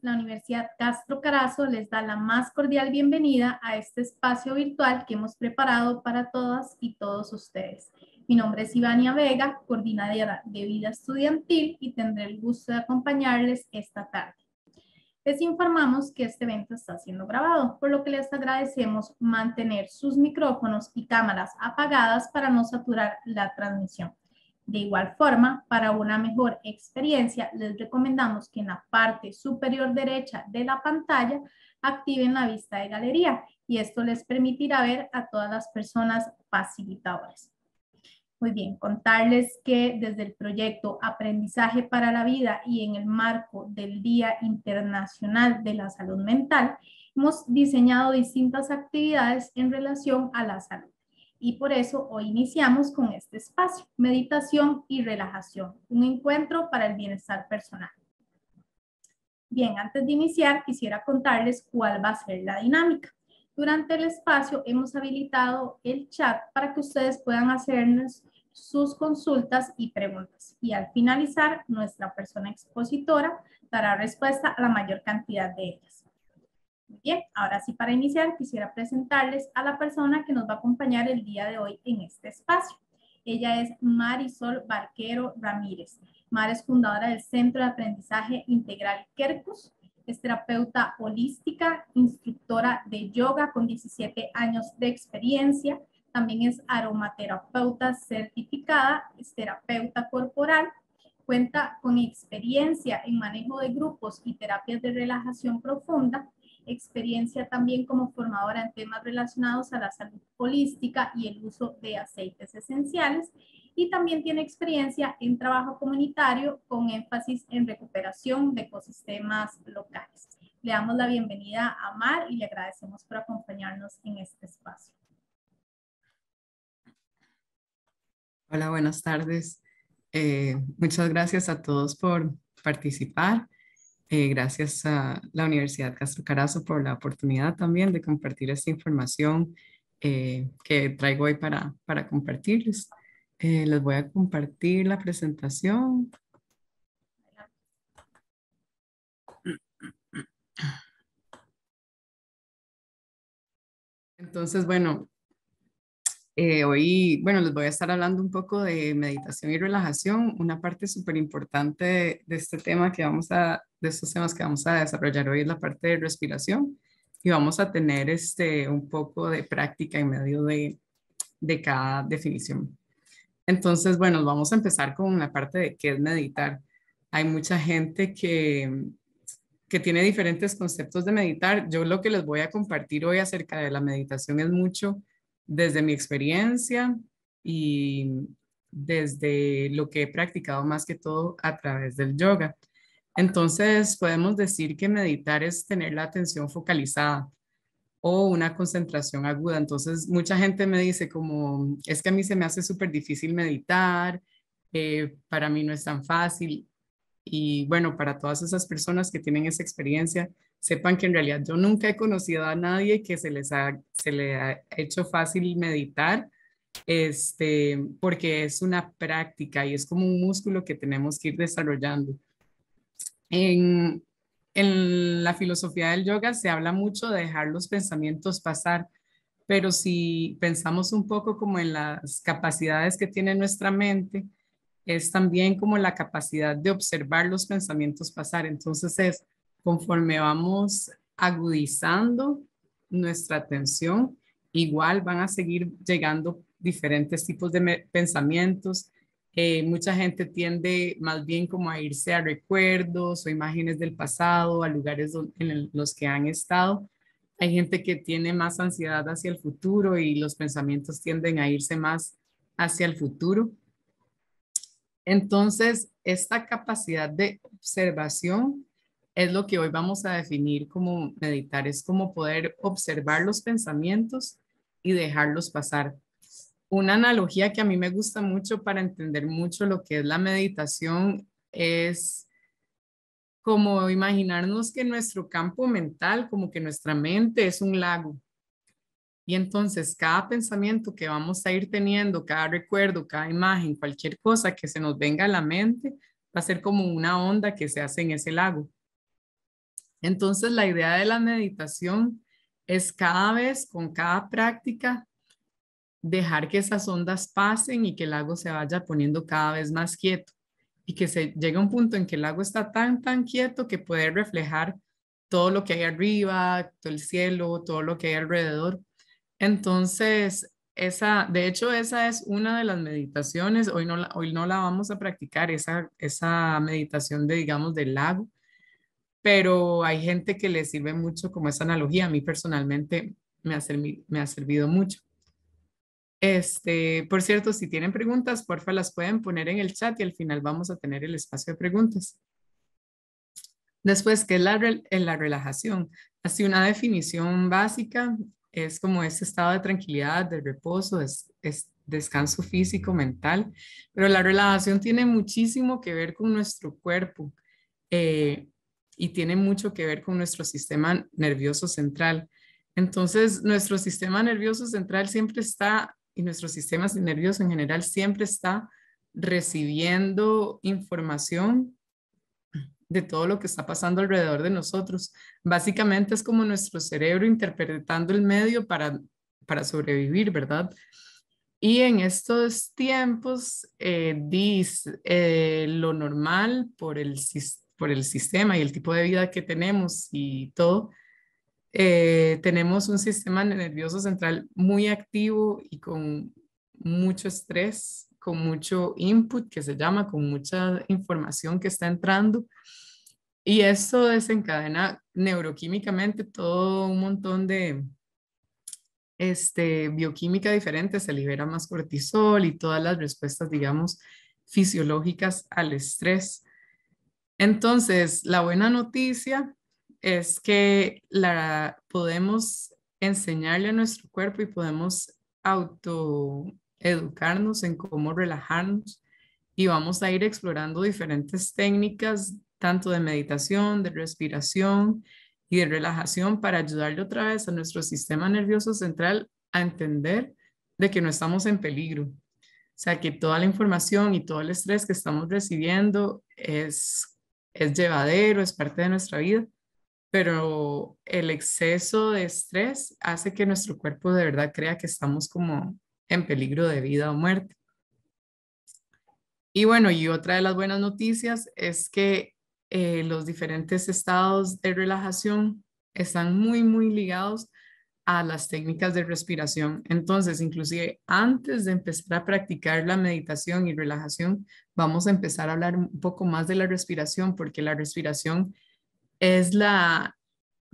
la Universidad Castro Carazo les da la más cordial bienvenida a este espacio virtual que hemos preparado para todas y todos ustedes. Mi nombre es Ivania Vega, coordinadora de vida estudiantil y tendré el gusto de acompañarles esta tarde. Les informamos que este evento está siendo grabado, por lo que les agradecemos mantener sus micrófonos y cámaras apagadas para no saturar la transmisión. De igual forma, para una mejor experiencia, les recomendamos que en la parte superior derecha de la pantalla activen la vista de galería y esto les permitirá ver a todas las personas facilitadoras. Muy bien, contarles que desde el proyecto Aprendizaje para la Vida y en el marco del Día Internacional de la Salud Mental, hemos diseñado distintas actividades en relación a la salud. Y por eso hoy iniciamos con este espacio, meditación y relajación, un encuentro para el bienestar personal. Bien, antes de iniciar, quisiera contarles cuál va a ser la dinámica. Durante el espacio hemos habilitado el chat para que ustedes puedan hacernos sus consultas y preguntas. Y al finalizar, nuestra persona expositora dará respuesta a la mayor cantidad de ellas. Muy bien, ahora sí para iniciar quisiera presentarles a la persona que nos va a acompañar el día de hoy en este espacio. Ella es Marisol Barquero Ramírez. Mar es fundadora del Centro de Aprendizaje Integral Kerkus, es terapeuta holística, instructora de yoga con 17 años de experiencia, también es aromaterapeuta certificada, es terapeuta corporal, cuenta con experiencia en manejo de grupos y terapias de relajación profunda, experiencia también como formadora en temas relacionados a la salud holística y el uso de aceites esenciales y también tiene experiencia en trabajo comunitario con énfasis en recuperación de ecosistemas locales. Le damos la bienvenida a Mar y le agradecemos por acompañarnos en este espacio. Hola, buenas tardes. Eh, muchas gracias a todos por participar. Eh, gracias a la Universidad Castro Carazo por la oportunidad también de compartir esta información eh, que traigo hoy para, para compartirles. Eh, les voy a compartir la presentación. Entonces, bueno, hoy, bueno, les voy a estar hablando un poco de meditación y relajación, una parte súper importante de, este tema que vamos a, de estos temas que vamos a desarrollar hoy es la parte de respiración y vamos a tener este, un poco de práctica en medio de, cada definición. Entonces, bueno, vamos a empezar con la parte de qué es meditar. Hay mucha gente que, que tiene diferentes conceptos de meditar. Yo lo que les voy a compartir hoy acerca de la meditación es mucho desde mi experiencia y desde lo que he practicado más que todo a través del yoga. Entonces, podemos decir que meditar es tener la atención focalizada o una concentración aguda. Entonces, mucha gente me dice como, es que a mí se me hace súper difícil meditar, eh, para mí no es tan fácil. Y bueno, para todas esas personas que tienen esa experiencia, sepan que en realidad yo nunca he conocido a nadie que se les ha, le ha hecho fácil meditar, este, porque es una práctica y es como un músculo que tenemos que ir desarrollando. En, la filosofía del yoga se habla mucho de dejar los pensamientos pasar, pero si pensamos un poco como en las capacidades que tiene nuestra mente, es también como la capacidad de observar los pensamientos pasar. Entonces es conforme vamos agudizando nuestra atención, igual van a seguir llegando diferentes tipos de pensamientos, eh, mucha gente tiende más bien como a irse a recuerdos o imágenes del pasado, a lugares en los que han estado. Hay gente que tiene más ansiedad hacia el futuro y los pensamientos tienden a irse más hacia el futuro. Entonces, esta capacidad de observación es lo que hoy vamos a definir como meditar, es como poder observar los pensamientos y dejarlos pasar. Una analogía que a mí me gusta mucho para entender mucho lo que es la meditación es como imaginarnos que nuestro campo mental, como que nuestra mente es un lago. Y entonces cada pensamiento que vamos a ir teniendo, cada recuerdo, cada imagen, cualquier cosa que se nos venga a la mente, va a ser como una onda que se hace en ese lago. Entonces la idea de la meditación es cada vez con cada práctica dejar que esas ondas pasen y que el lago se vaya poniendo cada vez más quieto y que se llegue a un punto en que el lago está tan, tan quieto que puede reflejar todo lo que hay arriba, todo el cielo, todo lo que hay alrededor. Entonces, esa, de hecho, esa es una de las meditaciones. Hoy no, la, hoy no la vamos a practicar, esa, esa meditación de, digamos, del lago. Pero hay gente que le sirve mucho como esa analogía. A mí personalmente me me ha servido mucho. Este, por cierto, si tienen preguntas, porfa, las pueden poner en el chat y al final vamos a tener el espacio de preguntas. Después, que es la, la relajación? Así una definición básica es como ese estado de tranquilidad, de reposo, es, descanso físico, mental, pero la relajación tiene muchísimo que ver con nuestro cuerpo eh, y tiene mucho que ver con nuestro sistema nervioso central. Entonces, nuestro sistema nervioso central siempre está y nuestro sistema nervioso en general siempre está recibiendo información de todo lo que está pasando alrededor de nosotros. Básicamente es como nuestro cerebro interpretando el medio para, sobrevivir, ¿verdad? Y en estos tiempos, eh, eh lo normal por el, por el sistema y el tipo de vida que tenemos y todo, eh, tenemos un sistema nervioso central muy activo y con mucho estrés, con mucho input que se llama, con mucha información que está entrando. Y eso desencadena neuroquímicamente todo un montón de este, bioquímica diferente. Se libera más cortisol y todas las respuestas, digamos, fisiológicas al estrés. Entonces, la buena noticia es que la, podemos enseñarle a nuestro cuerpo y podemos autoeducarnos en cómo relajarnos y vamos a ir explorando diferentes técnicas, tanto de meditación, de respiración y de relajación para ayudarle otra vez a nuestro sistema nervioso central a entender de que no estamos en peligro. O sea, que toda la información y todo el estrés que estamos recibiendo es llevadero, es parte de nuestra vida pero el exceso de estrés hace que nuestro cuerpo de verdad crea que estamos como en peligro de vida o muerte. Y bueno, y otra de las buenas noticias es que eh, los diferentes estados de relajación están muy, muy ligados a las técnicas de respiración. Entonces, inclusive antes de empezar a practicar la meditación y relajación, vamos a empezar a hablar un poco más de la respiración, porque la respiración es la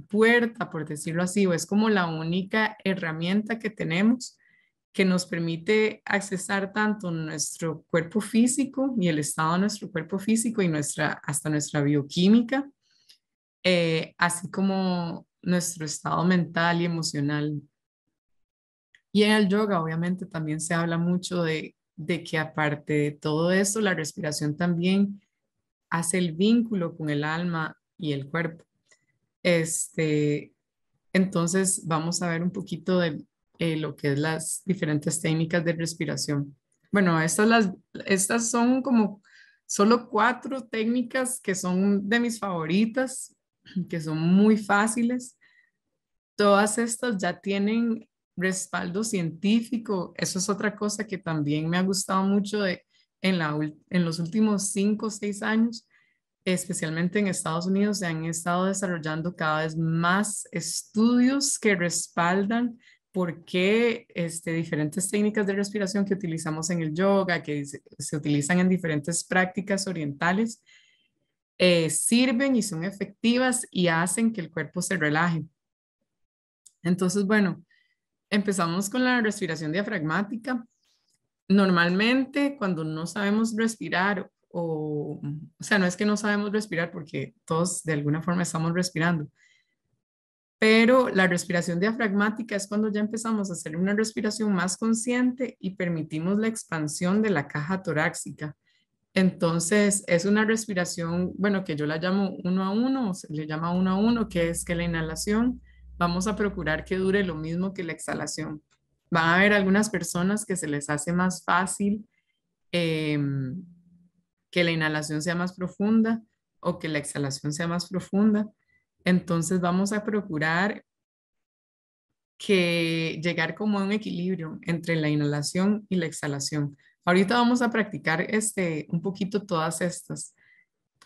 puerta, por decirlo así, o es como la única herramienta que tenemos que nos permite accesar tanto nuestro cuerpo físico y el estado de nuestro cuerpo físico y nuestra, hasta nuestra bioquímica, eh, así como nuestro estado mental y emocional. Y en el yoga obviamente también se habla mucho de, de que aparte de todo eso, la respiración también hace el vínculo con el alma y el cuerpo. Este, entonces vamos a ver un poquito de eh, lo que es las diferentes técnicas de respiración. Bueno, estas, las, estas son como solo cuatro técnicas que son de mis favoritas, que son muy fáciles. Todas estas ya tienen respaldo científico. Eso es otra cosa que también me ha gustado mucho en, en los últimos cinco o seis años especialmente en Estados Unidos, se han estado desarrollando cada vez más estudios que respaldan por qué este, diferentes técnicas de respiración que utilizamos en el yoga, que se, utilizan en diferentes prácticas orientales, eh, sirven y son efectivas y hacen que el cuerpo se relaje. Entonces, bueno, empezamos con la respiración diafragmática. Normalmente, cuando no sabemos respirar o, sea, no es que no sabemos respirar porque todos de alguna forma estamos respirando, pero la respiración diafragmática es cuando ya empezamos a hacer una respiración más consciente y permitimos la expansión de la caja torácica. Entonces, es una respiración, bueno, que yo la llamo uno a uno, se le llama uno a uno, que es que la inhalación, vamos a procurar que dure lo mismo que la exhalación. Van a haber algunas personas que se les hace más fácil eh, que la inhalación sea más profunda o que la exhalación sea más profunda. Entonces vamos a procurar que llegar como a un equilibrio entre la inhalación y la exhalación. Ahorita vamos a practicar este, un poquito todas estas.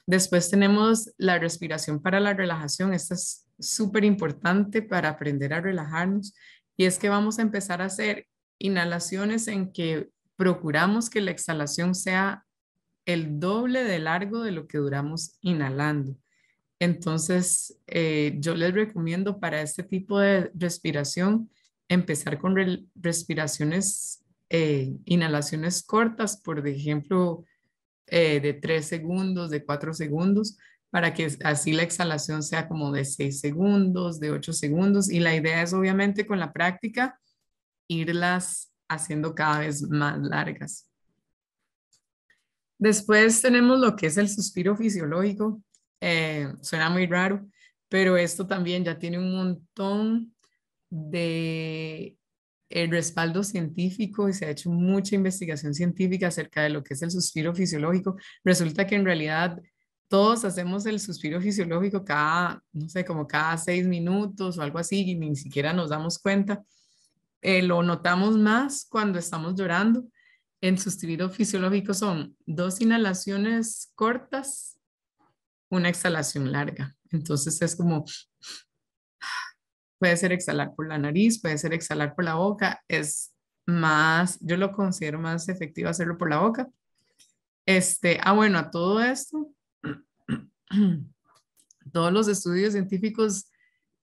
Después tenemos la respiración para la relajación. Esta es súper importante para aprender a relajarnos. Y es que vamos a empezar a hacer inhalaciones en que procuramos que la exhalación sea el doble de largo de lo que duramos inhalando. Entonces, eh, yo les recomiendo para este tipo de respiración empezar con respiraciones, eh, inhalaciones cortas, por ejemplo, eh, de tres segundos, de cuatro segundos, para que así la exhalación sea como de 6 segundos, de ocho segundos. Y la idea es obviamente con la práctica irlas haciendo cada vez más largas. Después tenemos lo que es el suspiro fisiológico. Eh, suena muy raro, pero esto también ya tiene un montón de el eh, respaldo científico y se ha hecho mucha investigación científica acerca de lo que es el suspiro fisiológico. Resulta que en realidad todos hacemos el suspiro fisiológico cada, no sé, como cada seis minutos o algo así y ni siquiera nos damos cuenta. Eh, lo notamos más cuando estamos llorando en sustituido fisiológico son dos inhalaciones cortas, una exhalación larga. Entonces es como, puede ser exhalar por la nariz, puede ser exhalar por la boca, es más, yo lo considero más efectivo hacerlo por la boca. Este, ah, bueno, a todo esto, todos los estudios científicos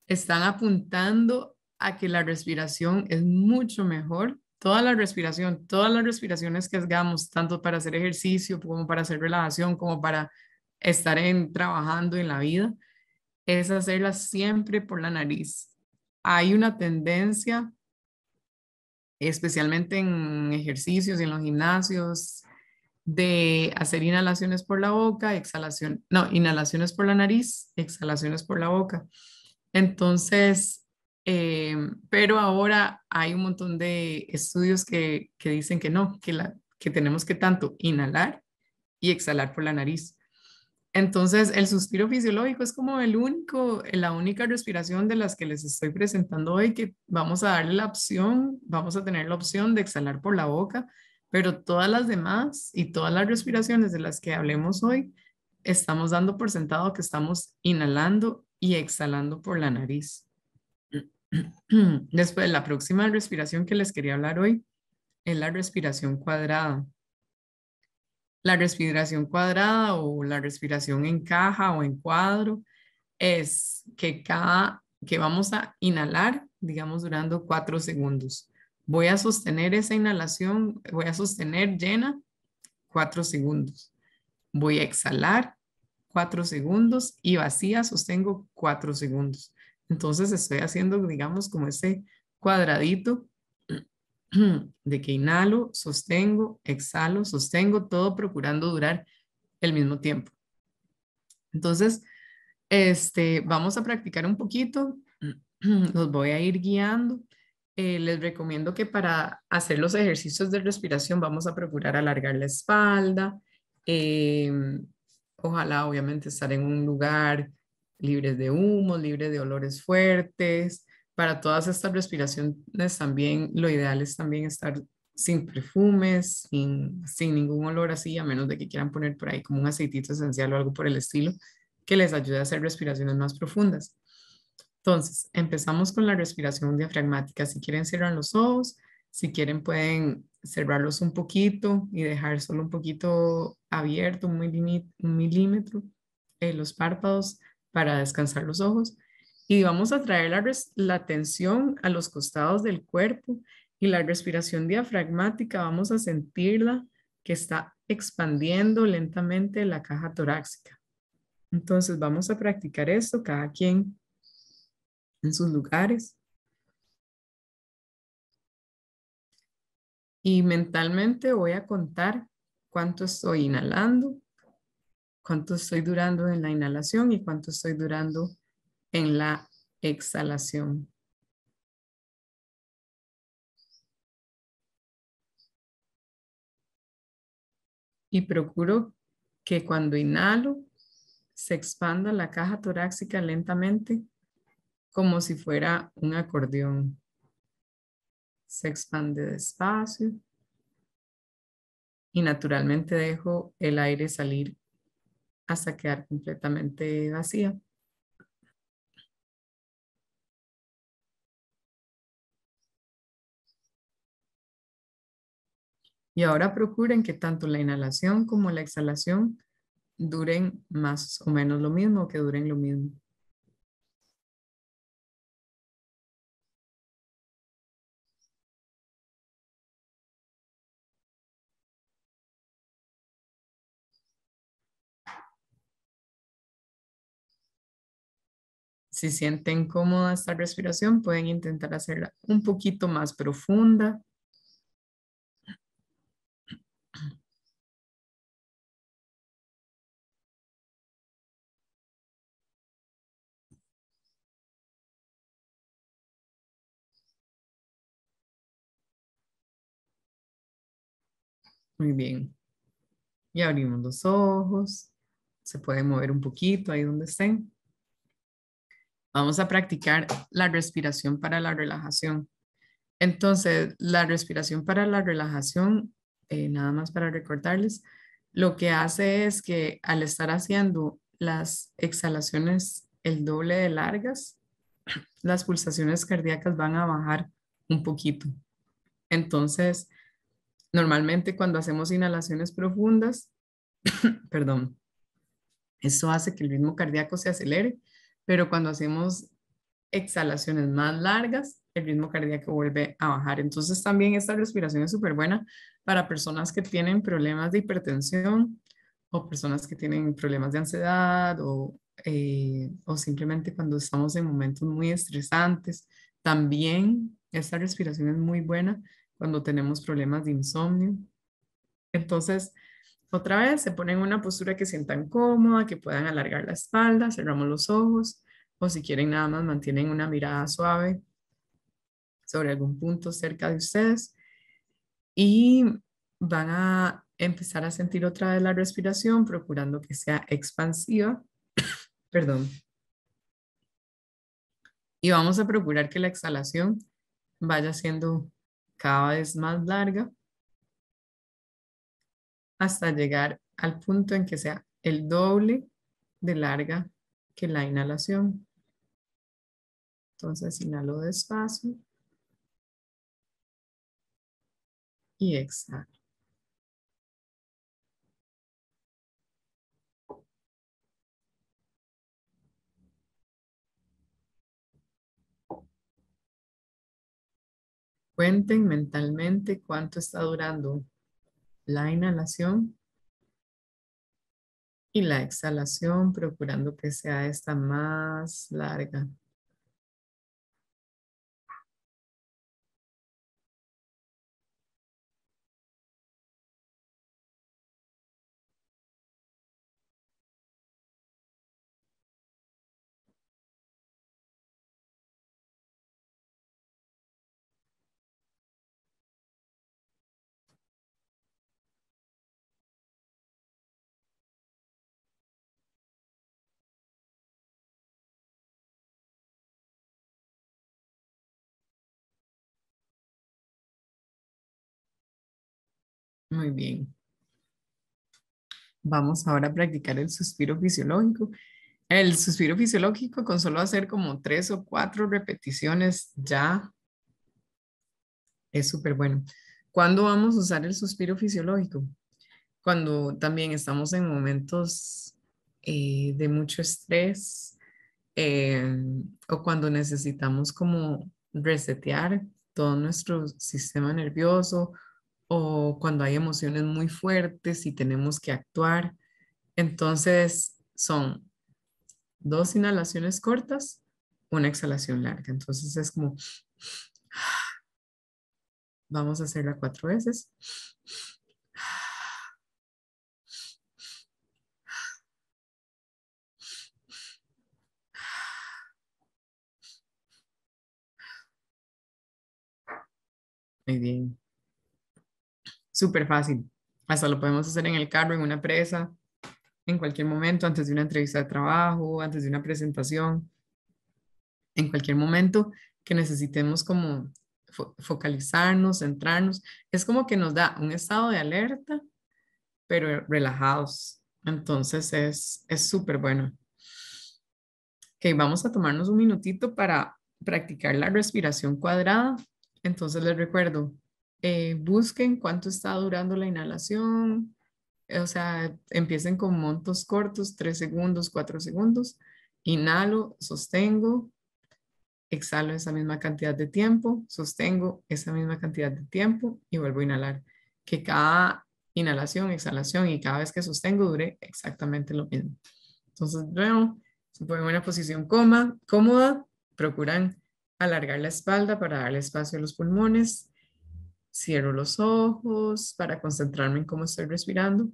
están apuntando a que la respiración es mucho mejor toda la respiración, todas las respiraciones que hagamos, tanto para hacer ejercicio como para hacer relajación, como para estar en, trabajando en la vida, es hacerlas siempre por la nariz. Hay una tendencia, especialmente en ejercicios y en los gimnasios, de hacer inhalaciones por la boca, exhalación, no, inhalaciones por la nariz, exhalaciones por la boca. Entonces, Em, pero ahora hay un montón de estudios que, dicen que no, que, que tenemos que tanto inhalar y exhalar por la nariz. Entonces, el suspiro fisiológico es como el único, la única respiración de las que les estoy presentando hoy que vamos a darle la opción, vamos a tener la opción de exhalar por la boca, pero todas las demás y todas las respiraciones de las que hablemos hoy, estamos dando por sentado que estamos inhalando y exhalando por la nariz. Después, de la próxima respiración que les quería hablar hoy es la respiración cuadrada. La respiración cuadrada o la respiración en caja o en cuadro es que cada que vamos a inhalar, digamos, durando cuatro segundos. Voy a sostener esa inhalación, voy a sostener llena cuatro segundos. Voy a exhalar cuatro segundos y vacía sostengo cuatro segundos. Entonces estoy haciendo, digamos, como ese cuadradito de que inhalo, sostengo, exhalo, sostengo, todo procurando durar el mismo tiempo. Entonces, este, vamos a practicar un poquito, los voy a ir guiando. Eh, les recomiendo que para hacer los ejercicios de respiración vamos a procurar alargar la espalda. Em, ojalá, obviamente, estar en un lugar libres de humo, libres de olores fuertes. Para todas estas respiraciones también lo ideal es también estar sin perfumes, sin, sin ningún olor así, a menos de que quieran poner por ahí como un aceitito esencial o algo por el estilo, que les ayude a hacer respiraciones más profundas. Entonces, empezamos con la respiración diafragmática. Si quieren, cierran los ojos. Si quieren, pueden cerrarlos un poquito y dejar solo un poquito abierto, un milímetro, en eh, los párpados para descansar los ojos y vamos a traer la, atención a los costados del cuerpo y la respiración diafragmática vamos a sentirla que está expandiendo lentamente la caja torácica. Entonces vamos a practicar esto cada quien en sus lugares. Y mentalmente voy a contar cuánto estoy inhalando cuánto estoy durando en la inhalación y cuánto estoy durando en la exhalación. Y procuro que cuando inhalo se expanda la caja torácica lentamente como si fuera un acordeón. Se expande despacio y naturalmente dejo el aire salir hasta quedar completamente vacía. Y ahora procuren que tanto la inhalación como la exhalación duren más o menos lo mismo, que duren lo mismo. Si sienten cómoda esta respiración, pueden intentar hacerla un poquito más profunda. Muy bien. Y abrimos los ojos. Se pueden mover un poquito ahí donde estén vamos a practicar la respiración para la relajación. Entonces, la respiración para la relajación, eh, nada más para recordarles, lo que hace es que al estar haciendo las exhalaciones el doble de largas, las pulsaciones cardíacas van a bajar un poquito. Entonces, normalmente cuando hacemos inhalaciones profundas, perdón, eso hace que el ritmo cardíaco se acelere pero cuando hacemos exhalaciones más largas, el ritmo cardíaco vuelve a bajar. Entonces también esta respiración es súper buena para personas que tienen problemas de hipertensión o personas que tienen problemas de ansiedad o, eh, o simplemente cuando estamos en momentos muy estresantes. También esta respiración es muy buena cuando tenemos problemas de insomnio. Entonces, otra vez, se ponen en una postura que sientan cómoda, que puedan alargar la espalda, cerramos los ojos si quieren nada más mantienen una mirada suave sobre algún punto cerca de ustedes y van a empezar a sentir otra vez la respiración procurando que sea expansiva. Perdón. Y vamos a procurar que la exhalación vaya siendo cada vez más larga hasta llegar al punto en que sea el doble de larga que la inhalación. Entonces inhalo despacio. Y exhalo. Cuenten mentalmente cuánto está durando la inhalación y la exhalación, procurando que sea esta más larga. Muy bien. Vamos ahora a practicar el suspiro fisiológico. El suspiro fisiológico con solo hacer como tres o cuatro repeticiones ya es súper bueno. ¿Cuándo vamos a usar el suspiro fisiológico? Cuando también estamos en momentos eh, de mucho estrés em, o cuando necesitamos como resetear todo nuestro sistema nervioso o cuando hay emociones muy fuertes y tenemos que actuar. Entonces son dos inhalaciones cortas, una exhalación larga. Entonces es como, vamos a hacerla cuatro veces. Muy bien súper fácil. Hasta lo podemos hacer en el carro, en una presa, en cualquier momento, antes de una entrevista de trabajo, antes de una presentación, en cualquier momento que necesitemos como focalizarnos, centrarnos. Es como que nos da un estado de alerta, pero relajados. Entonces es súper bueno. Ok, vamos a tomarnos un minutito para practicar la respiración cuadrada. Entonces les recuerdo, eh, busquen cuánto está durando la inhalación, eh, o sea, empiecen con montos cortos, tres segundos, cuatro segundos, inhalo, sostengo, exhalo esa misma cantidad de tiempo, sostengo esa misma cantidad de tiempo y vuelvo a inhalar. Que cada inhalación, exhalación y cada vez que sostengo dure exactamente lo mismo. Entonces, luego, se ponen en una posición cómoda, procuran alargar la espalda para darle espacio a los pulmones, Cierro los ojos para concentrarme en cómo estoy respirando.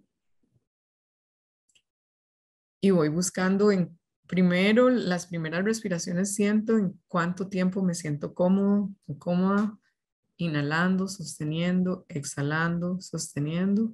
Y voy buscando en primero las primeras respiraciones, siento en cuánto tiempo me siento cómodo, cómoda, inhalando, sosteniendo, exhalando, sosteniendo.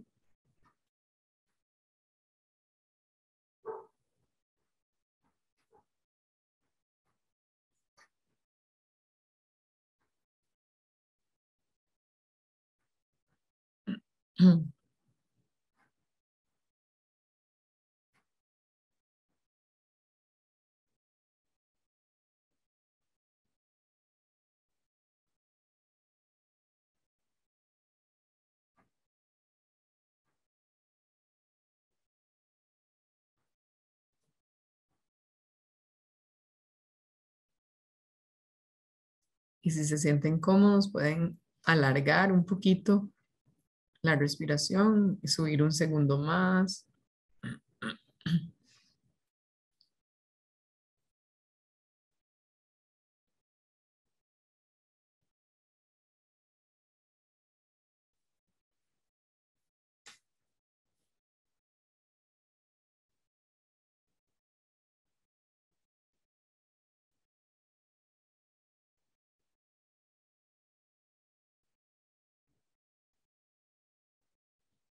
Y si se sienten cómodos, pueden alargar un poquito la respiración y subir un segundo más.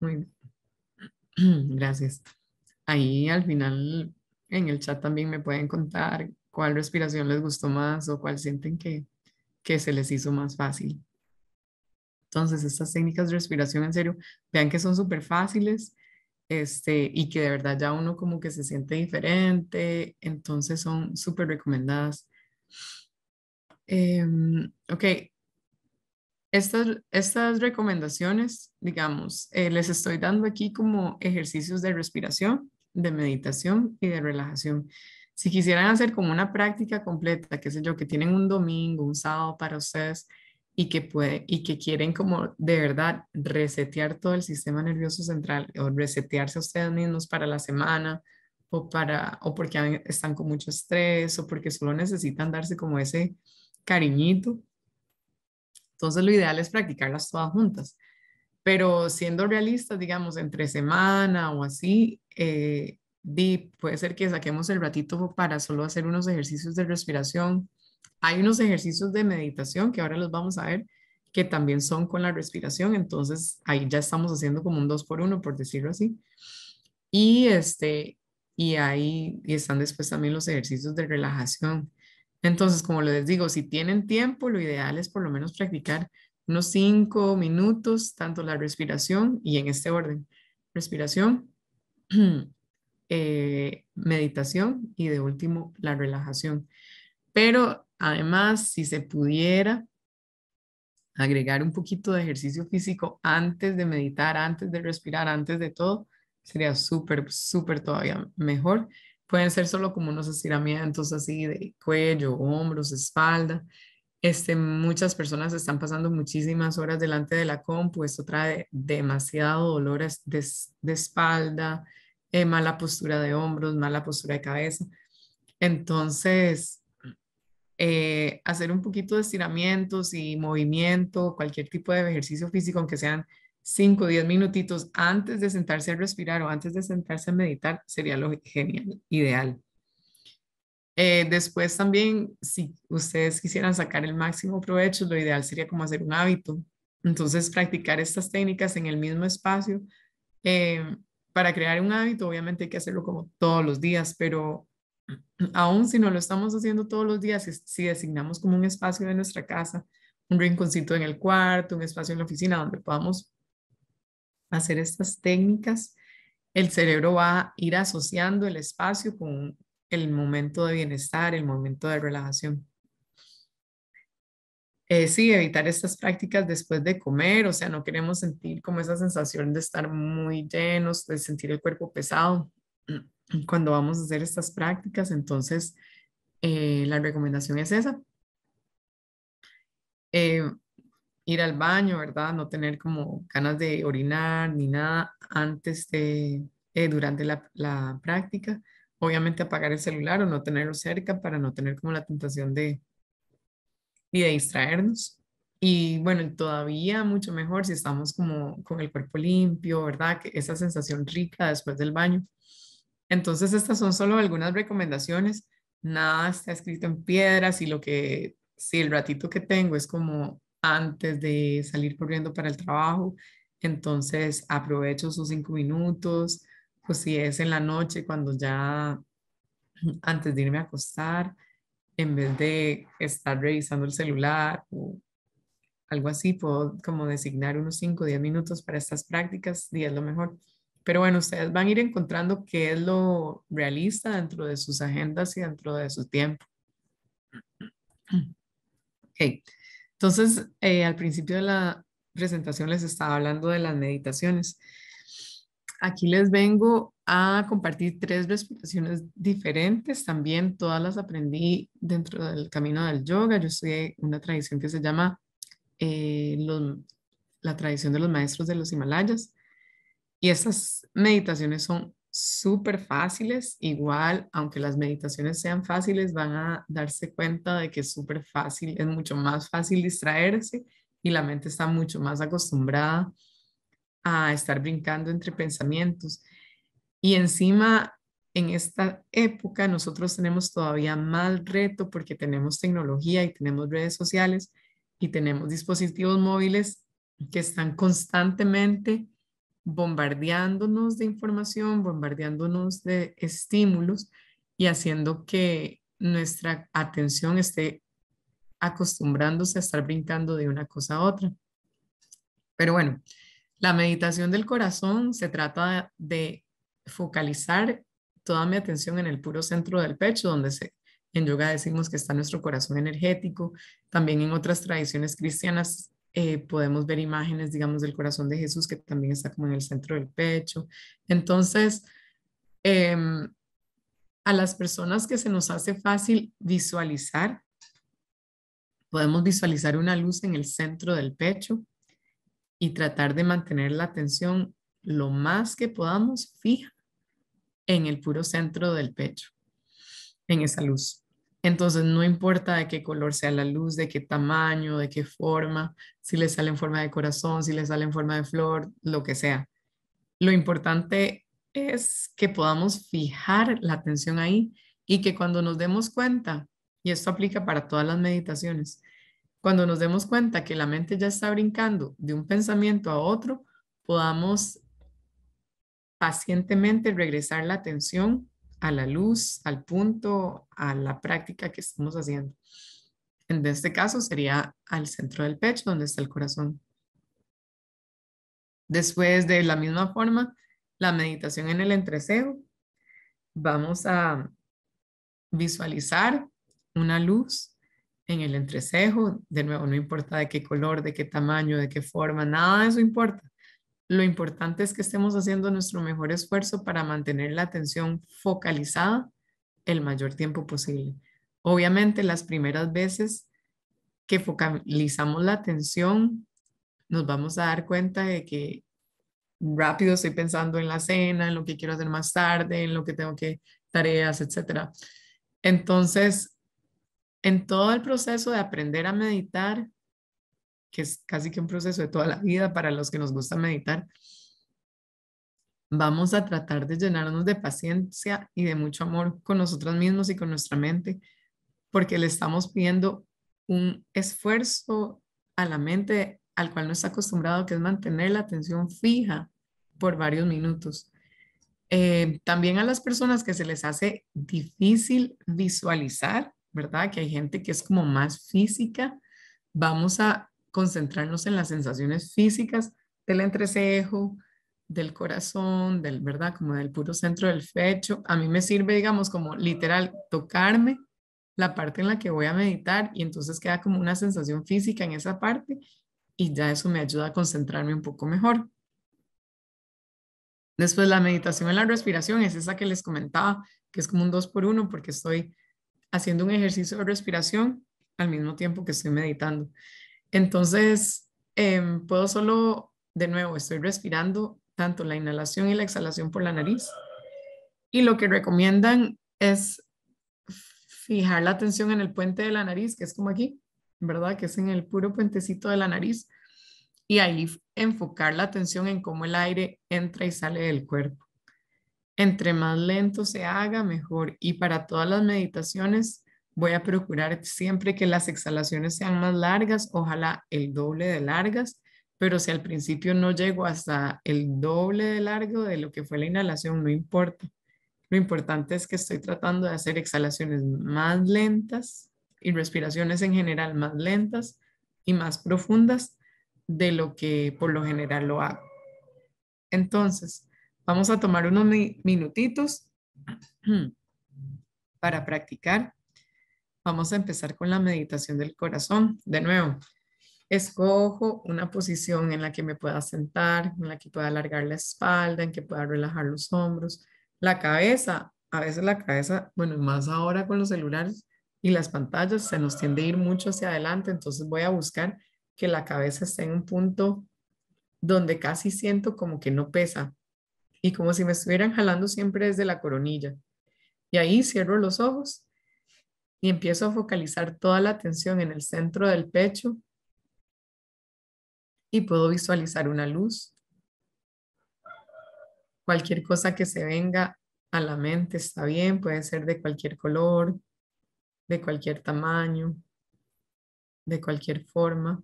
Gracias. Ahí al final en el chat también me pueden contar cuál respiración les gustó más o cuál sienten que, que se les hizo más fácil. Entonces, estas técnicas de respiración, en serio, vean que son súper fáciles este, y que de verdad ya uno como que se siente diferente, entonces son súper recomendadas. Eh, ok, estas, estas recomendaciones, digamos, eh, les estoy dando aquí como ejercicios de respiración, de meditación y de relajación. Si quisieran hacer como una práctica completa, qué sé yo, que tienen un domingo, un sábado para ustedes y que, puede, y que quieren como de verdad resetear todo el sistema nervioso central o resetearse a ustedes mismos para la semana o, para, o porque están con mucho estrés o porque solo necesitan darse como ese cariñito, entonces lo ideal es practicarlas todas juntas. Pero siendo realistas, digamos, entre semana o así, eh, puede ser que saquemos el ratito para solo hacer unos ejercicios de respiración. Hay unos ejercicios de meditación que ahora los vamos a ver que también son con la respiración, entonces ahí ya estamos haciendo como un dos por uno, por decirlo así. Y este y ahí y están después también los ejercicios de relajación. Entonces, como les digo, si tienen tiempo, lo ideal es por lo menos practicar unos cinco minutos, tanto la respiración y en este orden. Respiración, eh, meditación y de último la relajación. Pero además, si se pudiera agregar un poquito de ejercicio físico antes de meditar, antes de respirar, antes de todo, sería súper, súper todavía mejor. Pueden ser solo como unos estiramientos así de cuello, hombros, espalda. Este, muchas personas están pasando muchísimas horas delante de la compu, esto trae demasiado dolor de, de espalda, eh, mala postura de hombros, mala postura de cabeza. Entonces, eh, hacer un poquito de estiramientos y movimiento, cualquier tipo de ejercicio físico, aunque sean 5 o 10 minutitos antes de sentarse a respirar o antes de sentarse a meditar sería lo genial, ideal. Eh, después también, si ustedes quisieran sacar el máximo provecho, lo ideal sería como hacer un hábito. Entonces, practicar estas técnicas en el mismo espacio. Eh, para crear un hábito, obviamente hay que hacerlo como todos los días, pero aún si no lo estamos haciendo todos los días, si designamos como un espacio de nuestra casa, un rinconcito en el cuarto, un espacio en la oficina donde podamos hacer estas técnicas, el cerebro va a ir asociando el espacio con el momento de bienestar, el momento de relajación. Eh, sí, evitar estas prácticas después de comer, o sea, no queremos sentir como esa sensación de estar muy llenos, de sentir el cuerpo pesado cuando vamos a hacer estas prácticas, entonces eh, la recomendación es esa. Eh, ir al baño, ¿verdad? No tener como ganas de orinar ni nada antes de, eh, durante la, práctica. Obviamente apagar el celular o no tenerlo cerca para no tener como la tentación de, y de distraernos. Y bueno, todavía mucho mejor si estamos como con el cuerpo limpio, ¿verdad? Que esa sensación rica después del baño. Entonces, estas son solo algunas recomendaciones. Nada está escrito en piedras y lo que, si el ratito que tengo es como antes de salir corriendo para el trabajo. Entonces aprovecho esos cinco minutos, pues si es en la noche cuando ya antes de irme a acostar, en vez de estar revisando el celular o algo así, puedo como designar unos cinco o diez minutos para estas prácticas y es lo mejor. Pero bueno, ustedes van a ir encontrando qué es lo realista dentro de sus agendas y dentro de su tiempo. Ok, entonces, eh, al principio de la presentación les estaba hablando de las meditaciones. Aquí les vengo a compartir tres respiraciones diferentes. También todas las aprendí dentro del camino del yoga. Yo estudié una tradición que se llama eh, la tradición de los maestros de los Himalayas. Y estas meditaciones son súper fáciles, igual, aunque las meditaciones sean fáciles, van a darse cuenta de que es súper fácil, es mucho más fácil distraerse y la mente está mucho más acostumbrada a estar brincando entre pensamientos. Y encima, en esta época, nosotros tenemos todavía mal reto porque tenemos tecnología y tenemos redes sociales y tenemos dispositivos móviles que están constantemente bombardeándonos de información, bombardeándonos de estímulos y haciendo que nuestra atención esté acostumbrándose a estar brincando de una cosa a otra. Pero bueno, la meditación del corazón se trata de focalizar toda mi atención en el puro centro del pecho, donde se, en yoga decimos que está nuestro corazón energético. También en otras tradiciones cristianas eh, podemos ver imágenes, digamos, del corazón de Jesús que también está como en el centro del pecho. Entonces, em, a las personas que se nos hace fácil visualizar, podemos visualizar una luz en el centro del pecho y tratar de mantener la atención lo más que podamos fija en el puro centro del pecho, en esa luz. Entonces, no importa de qué color sea la luz, de qué tamaño, de qué forma, si le sale en forma de corazón, si le sale en forma de flor, lo que sea. Lo importante es que podamos fijar la atención ahí y que cuando nos demos cuenta, y esto aplica para todas las meditaciones, cuando nos demos cuenta que la mente ya está brincando de un pensamiento a otro, podamos pacientemente regresar la atención a la luz, al punto, a la práctica que estamos haciendo. En este caso sería al centro del pecho, donde está el corazón. Después, de la misma forma, la meditación en el entrecejo. Vamos a visualizar una luz en el entrecejo. De nuevo, no importa de qué color, de qué tamaño, de qué forma, nada de eso importa. Lo importante es que estemos haciendo nuestro mejor esfuerzo para mantener la atención focalizada el mayor tiempo posible. Obviamente, las primeras veces que focalizamos la atención, nos vamos a dar cuenta de que rápido estoy pensando en la cena, en lo que quiero hacer más tarde, en lo que tengo que tareas, etc. Entonces, en todo el proceso de aprender a meditar, que es casi que un proceso de toda la vida para los que nos gusta meditar, vamos a tratar de llenarnos de paciencia y de mucho amor con nosotros mismos y con nuestra mente, porque le estamos pidiendo un esfuerzo a la mente al cual no está acostumbrado, que es mantener la atención fija por varios minutos. Eh, también a las personas que se les hace difícil visualizar, ¿verdad? Que hay gente que es como más física. Vamos a concentrarnos en las sensaciones físicas del entrecejo, del corazón, del, ¿verdad? Como del puro centro del fecho. A mí me sirve, digamos, como literal tocarme la parte en la que voy a meditar y entonces queda como una sensación física en esa parte y ya eso me ayuda a concentrarme un poco mejor. Después la meditación en la respiración es esa que les comentaba, que es como un 2 por uno porque estoy haciendo un ejercicio de respiración al mismo tiempo que estoy meditando. Entonces, em, puedo solo, de nuevo, estoy respirando tanto la inhalación y la exhalación por la nariz. Y lo que recomiendan es fijar la atención en el puente de la nariz, que es como aquí, ¿verdad? Que es en el puro puentecito de la nariz. Y ahí enfocar la atención en cómo el aire entra y sale del cuerpo. Entre más lento se haga, mejor. Y para todas las meditaciones, Voy a procurar siempre que las exhalaciones sean más largas, ojalá el doble de largas, pero si al principio no llego hasta el doble de largo de lo que fue la inhalación, no importa. Lo importante es que estoy tratando de hacer exhalaciones más lentas y respiraciones en general más lentas y más profundas de lo que por lo general lo hago. Entonces, vamos a tomar unos minutitos para practicar Vamos a empezar con la meditación del corazón. De nuevo, escojo una posición en la que me pueda sentar, en la que pueda alargar la espalda, en que pueda relajar los hombros, la cabeza. A veces la cabeza, bueno, más ahora con los celulares y las pantallas, se nos tiende a ir mucho hacia adelante. Entonces voy a buscar que la cabeza esté en un punto donde casi siento como que no pesa y como si me estuvieran jalando siempre desde la coronilla. Y ahí cierro los ojos y empiezo a focalizar toda la atención en el centro del pecho y puedo visualizar una luz. Cualquier cosa que se venga a la mente está bien, puede ser de cualquier color, de cualquier tamaño, de cualquier forma.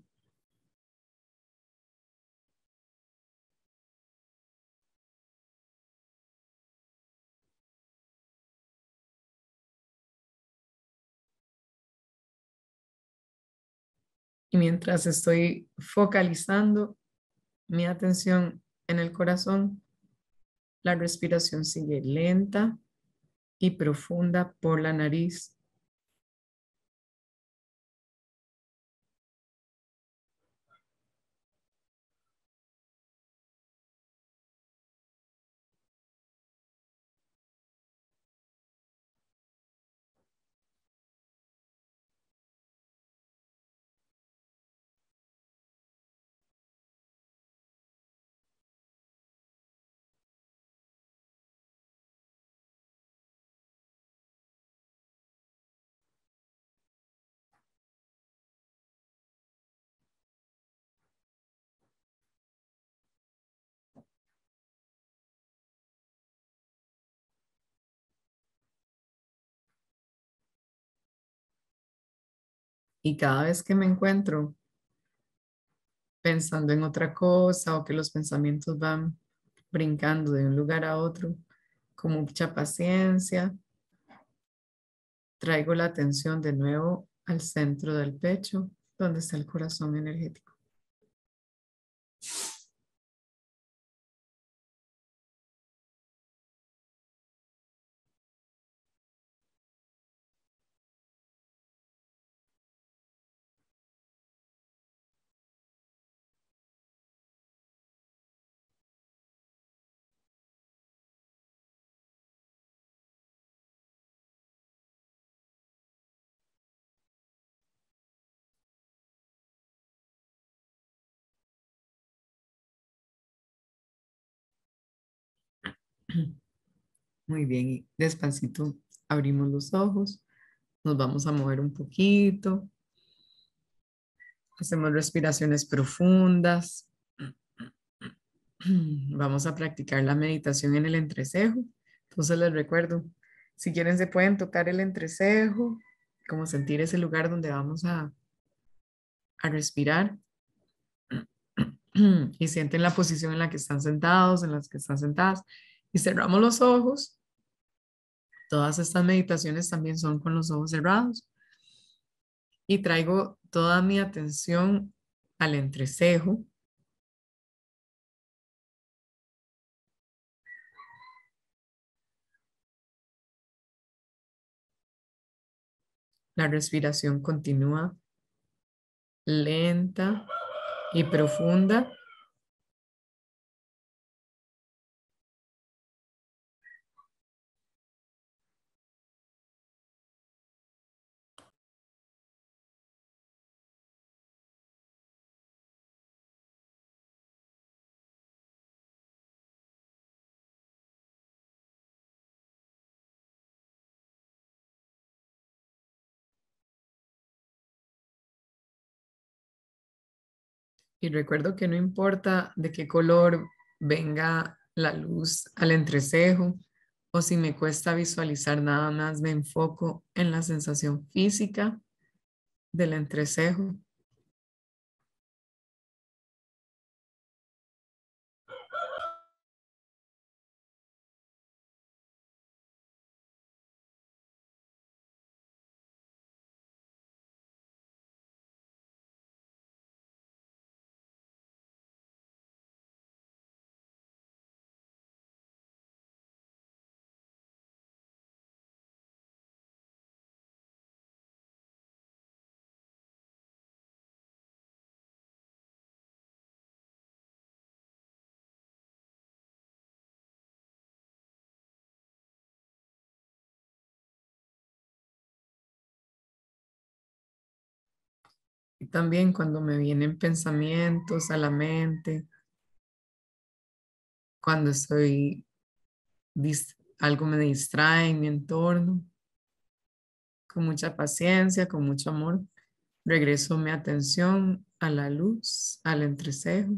Y mientras estoy focalizando mi atención en el corazón, la respiración sigue lenta y profunda por la nariz Y cada vez que me encuentro pensando en otra cosa o que los pensamientos van brincando de un lugar a otro, con mucha paciencia, traigo la atención de nuevo al centro del pecho, donde está el corazón energético. Muy bien, y despacito abrimos los ojos, nos vamos a mover un poquito, hacemos respiraciones profundas, vamos a practicar la meditación en el entrecejo. Entonces les recuerdo, si quieren se pueden tocar el entrecejo, como sentir ese lugar donde vamos a, a respirar. Y sienten la posición en la que están sentados, en las que están sentadas y cerramos los ojos. Todas estas meditaciones también son con los ojos cerrados. Y traigo toda mi atención al entrecejo. La respiración continúa lenta y profunda Y recuerdo que no importa de qué color venga la luz al entrecejo o si me cuesta visualizar nada más, me enfoco en la sensación física del entrecejo también cuando me vienen pensamientos a la mente, cuando estoy, algo me distrae en mi entorno, con mucha paciencia, con mucho amor, regreso mi atención a la luz, al entrecejo,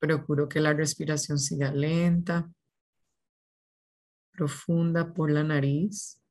Procuro que la respiración siga lenta, profunda por la nariz.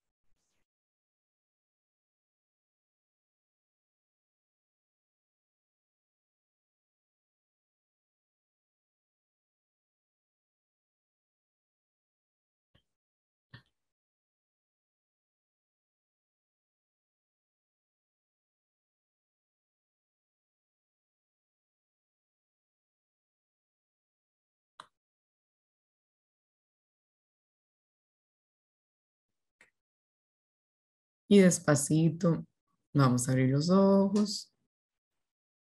Y despacito vamos a abrir los ojos.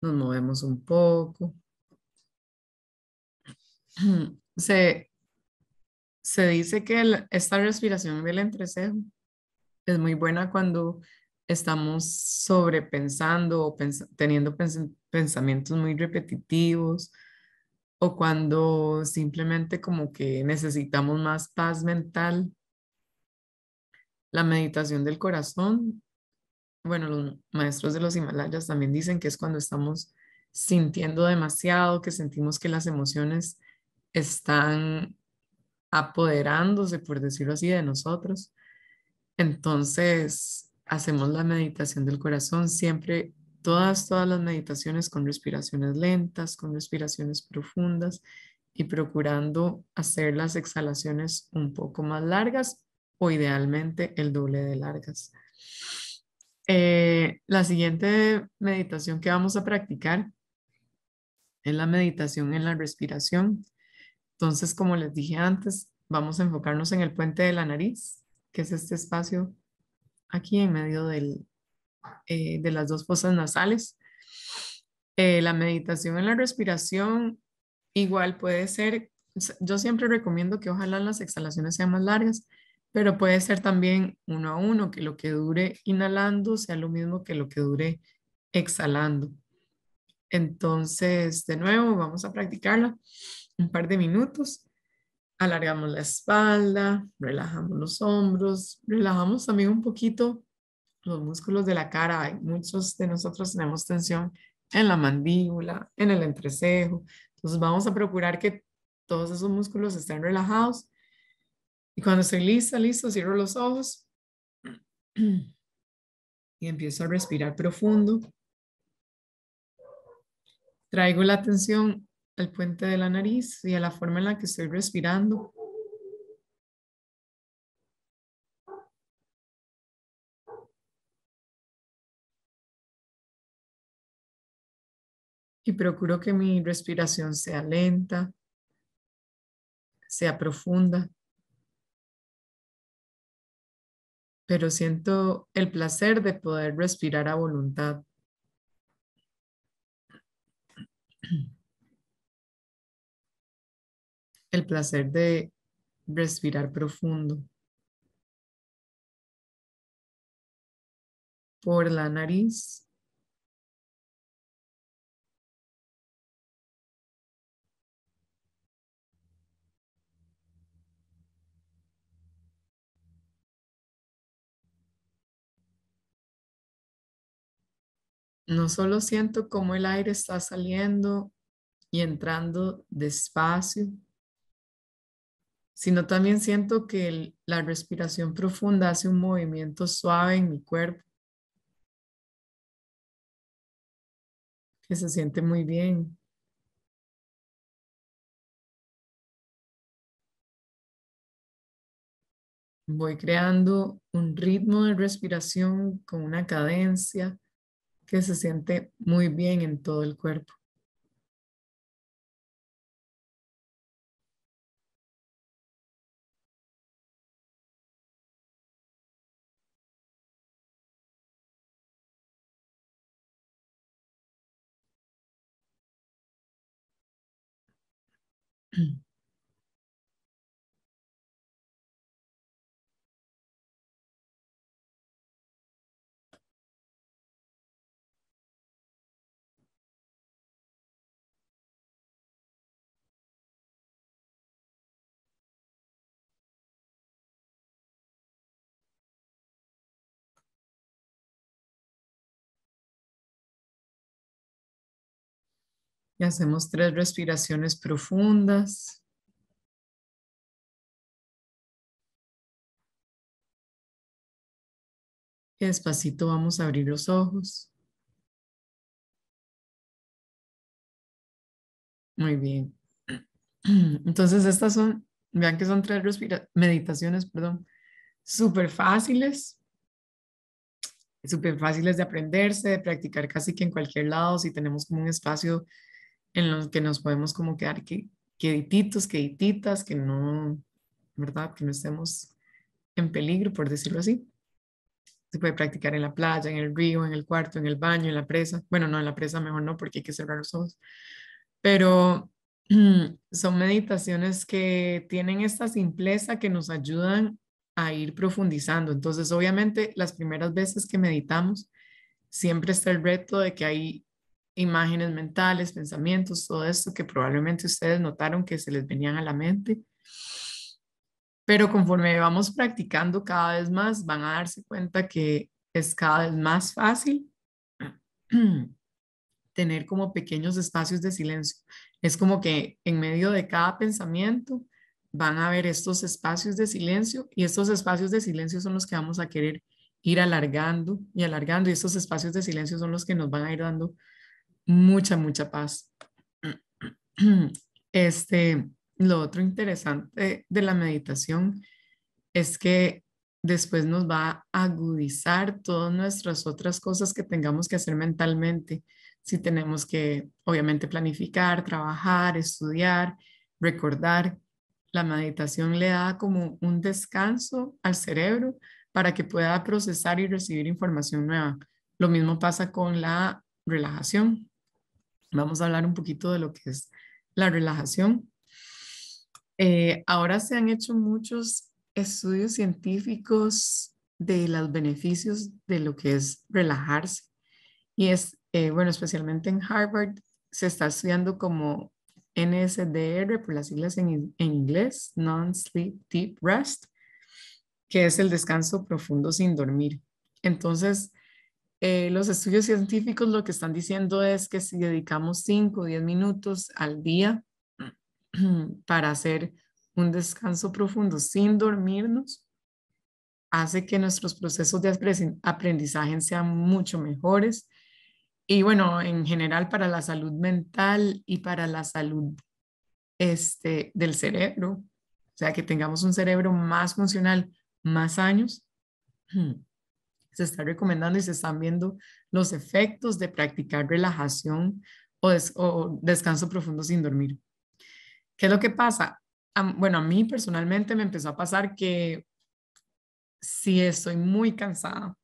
Nos movemos un poco. Se, se dice que esta respiración del entrecejo es muy buena cuando estamos sobrepensando o teniendo pensamientos muy repetitivos o cuando simplemente como que necesitamos más paz mental la meditación del corazón, bueno, los maestros de los Himalayas también dicen que es cuando estamos sintiendo demasiado, que sentimos que las emociones están apoderándose, por decirlo así, de nosotros. Entonces, hacemos la meditación del corazón siempre, todas, todas las meditaciones con respiraciones lentas, con respiraciones profundas y procurando hacer las exhalaciones un poco más largas o idealmente el doble de largas. Eh, la siguiente meditación que vamos a practicar es la meditación en la respiración. Entonces, como les dije antes, vamos a enfocarnos en el puente de la nariz, que es este espacio aquí en medio del, eh, de las dos fosas nasales. Eh, la meditación en la respiración igual puede ser, yo siempre recomiendo que ojalá las exhalaciones sean más largas, pero puede ser también uno a uno, que lo que dure inhalando sea lo mismo que lo que dure exhalando. Entonces, de nuevo, vamos a practicarla un par de minutos. Alargamos la espalda, relajamos los hombros, relajamos también un poquito los músculos de la cara. Hay muchos de nosotros tenemos tensión en la mandíbula, en el entrecejo. Entonces vamos a procurar que todos esos músculos estén relajados y cuando estoy lista, listo, cierro los ojos y empiezo a respirar profundo. Traigo la atención al puente de la nariz y a la forma en la que estoy respirando. Y procuro que mi respiración sea lenta, sea profunda. pero siento el placer de poder respirar a voluntad. El placer de respirar profundo. Por la nariz. No solo siento cómo el aire está saliendo y entrando despacio, sino también siento que la respiración profunda hace un movimiento suave en mi cuerpo, que se siente muy bien. Voy creando un ritmo de respiración con una cadencia que se siente muy bien en todo el cuerpo. Y hacemos tres respiraciones profundas. Y despacito vamos a abrir los ojos. Muy bien. Entonces estas son, vean que son tres meditaciones, perdón, súper fáciles, súper fáciles de aprenderse, de practicar casi que en cualquier lado, si tenemos como un espacio en los que nos podemos como quedar que, quedititos, quedititas, que no, ¿verdad? Que no estemos en peligro, por decirlo así. Se puede practicar en la playa, en el río, en el cuarto, en el baño, en la presa. Bueno, no, en la presa mejor no, porque hay que cerrar los ojos. Pero son meditaciones que tienen esta simpleza que nos ayudan a ir profundizando. Entonces, obviamente, las primeras veces que meditamos, siempre está el reto de que hay imágenes mentales, pensamientos, todo esto que probablemente ustedes notaron que se les venían a la mente. Pero conforme vamos practicando cada vez más, van a darse cuenta que es cada vez más fácil tener como pequeños espacios de silencio. Es como que en medio de cada pensamiento van a haber estos espacios de silencio y estos espacios de silencio son los que vamos a querer ir alargando y alargando y estos espacios de silencio son los que nos van a ir dando mucha, mucha paz. Este, lo otro interesante de la meditación es que después nos va a agudizar todas nuestras otras cosas que tengamos que hacer mentalmente. Si tenemos que, obviamente, planificar, trabajar, estudiar, recordar, la meditación le da como un descanso al cerebro para que pueda procesar y recibir información nueva. Lo mismo pasa con la relajación. Vamos a hablar un poquito de lo que es la relajación. Eh, ahora se han hecho muchos estudios científicos de los beneficios de lo que es relajarse. Y es, eh, bueno, especialmente en Harvard se está estudiando como NSDR por las siglas en, en inglés, Non-Sleep Deep Rest, que es el descanso profundo sin dormir. Entonces, eh, los estudios científicos lo que están diciendo es que si dedicamos 5 o 10 minutos al día para hacer un descanso profundo sin dormirnos, hace que nuestros procesos de aprendizaje sean mucho mejores. Y bueno, en general para la salud mental y para la salud este, del cerebro, o sea, que tengamos un cerebro más funcional, más años. se está recomendando y se están viendo los efectos de practicar relajación o, descanso profundo sin dormir. ¿Qué es lo que pasa? bueno, a mí personalmente me empezó a pasar que si estoy muy cansada,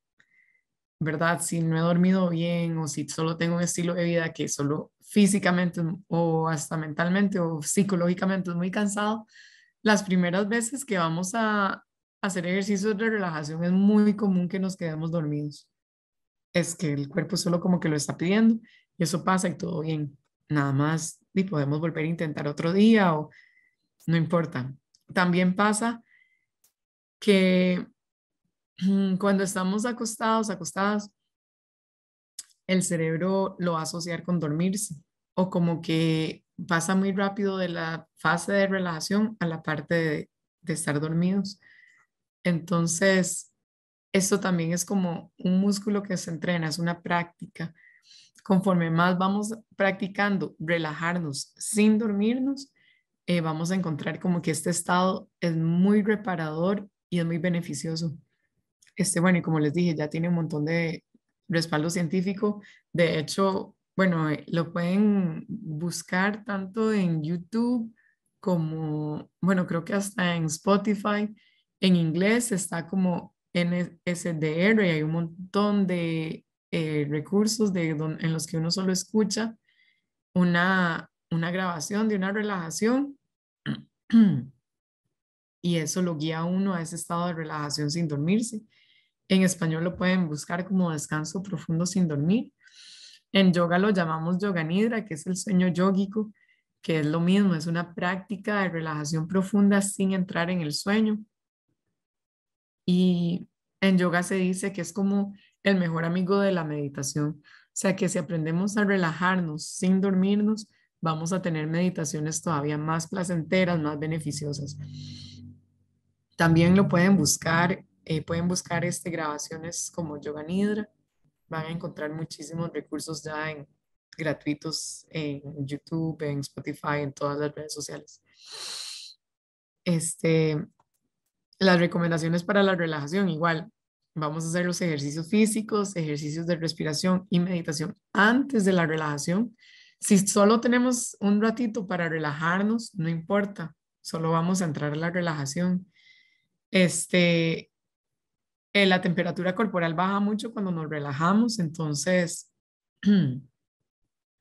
¿verdad? Si no he dormido bien o si solo tengo un estilo de vida que solo físicamente o hasta mentalmente o psicológicamente es muy cansado, las primeras veces que vamos a, hacer ejercicios de relajación es muy común que nos quedemos dormidos. Es que el cuerpo solo como que lo está pidiendo y eso pasa y todo bien. Nada más y podemos volver a intentar otro día o no importa. También pasa que mm, cuando estamos acostados, acostadas, el cerebro lo va a asociar con dormirse o como que pasa muy rápido de la fase de relajación a la parte de, de estar dormidos. Entonces, esto también es como un músculo que se entrena, es una práctica. Conforme más vamos practicando relajarnos sin dormirnos, eh, vamos a encontrar como que este estado es muy reparador y es muy beneficioso. Este, bueno, y como les dije, ya tiene un montón de respaldo científico. De hecho, bueno, eh, lo pueden buscar tanto en YouTube como, bueno, creo que hasta en Spotify en inglés está como NSDR y hay un montón de eh, recursos de en los que uno solo escucha una, una grabación de una relajación y eso lo guía a uno a ese estado de relajación sin dormirse. En español lo pueden buscar como descanso profundo sin dormir. En yoga lo llamamos yoga nidra, que es el sueño yógico, que es lo mismo, es una práctica de relajación profunda sin entrar en el sueño. Y en yoga se dice que es como el mejor amigo de la meditación. O sea que si aprendemos a relajarnos sin dormirnos, vamos a tener meditaciones todavía más placenteras, más beneficiosas. También lo pueden buscar, eh, pueden buscar este, grabaciones como Yoga Nidra. Van a encontrar muchísimos recursos ya en, gratuitos en YouTube, en Spotify, en todas las redes sociales. Este, las recomendaciones para la relajación, igual, vamos a hacer los ejercicios físicos, ejercicios de respiración y meditación antes de la relajación. Si solo tenemos un ratito para relajarnos, no importa, solo vamos a entrar a la relajación. Este, eh, la temperatura corporal baja mucho cuando nos relajamos, entonces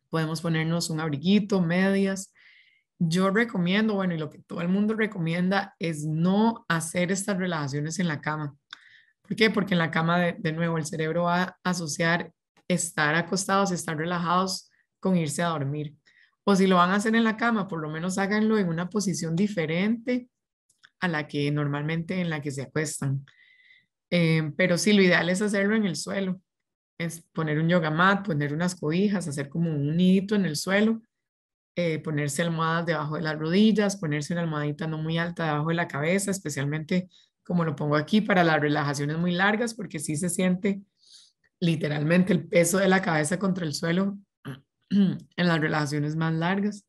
podemos ponernos un abriguito, medias, yo recomiendo, bueno, y lo que todo el mundo recomienda es no hacer estas relaciones en la cama. ¿Por qué? Porque en la cama, de, nuevo, el cerebro va a asociar estar acostados, estar relajados con irse a dormir. O si lo van a hacer en la cama, por lo menos háganlo en una posición diferente a la que normalmente en la que se acuestan. Eh, pero sí, lo ideal es hacerlo en el suelo. Es poner un yoga mat, poner unas cobijas, hacer como un hito en el suelo eh, ponerse almohadas debajo de las rodillas, ponerse una almohadita no muy alta debajo de la cabeza, especialmente como lo pongo aquí para las relajaciones muy largas, porque si se siente literalmente el peso de la cabeza contra el suelo en las relajaciones más largas.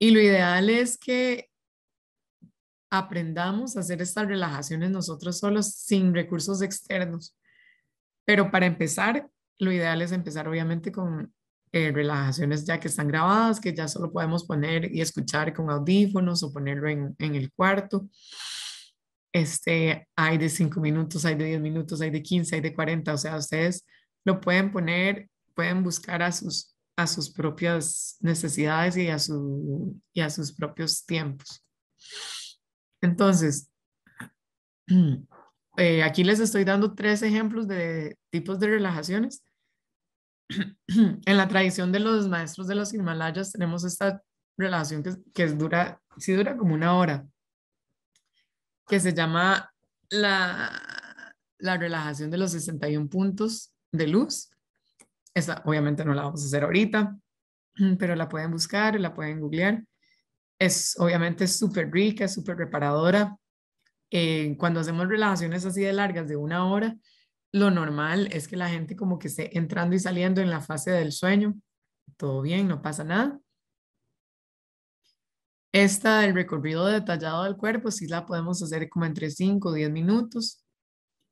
Y lo ideal es que aprendamos a hacer estas relajaciones nosotros solos sin recursos externos. Pero para empezar, lo ideal es empezar obviamente con eh, relajaciones ya que están grabadas, que ya solo podemos poner y escuchar con audífonos o ponerlo en, el cuarto. Este, hay de 5 minutos, hay de 10 minutos, hay de 15, hay de 40, o sea, ustedes lo pueden poner, pueden buscar a sus, a sus propias necesidades y a, su, a sus propios tiempos. Entonces, eh, aquí les estoy dando tres ejemplos de tipos de relajaciones. en la tradición de los maestros de los Himalayas tenemos esta relación que, es dura, sí dura como una hora, que se llama la, relajación de los 61 puntos de luz. Esa obviamente no la vamos a hacer ahorita, pero la pueden buscar, la pueden googlear. Es obviamente súper rica, súper reparadora. Eh, cuando hacemos relajaciones así de largas de una hora, lo normal es que la gente como que esté entrando y saliendo en la fase del sueño. Todo bien, no pasa nada. Esta el recorrido detallado del cuerpo sí la podemos hacer como entre 5 o 10 minutos.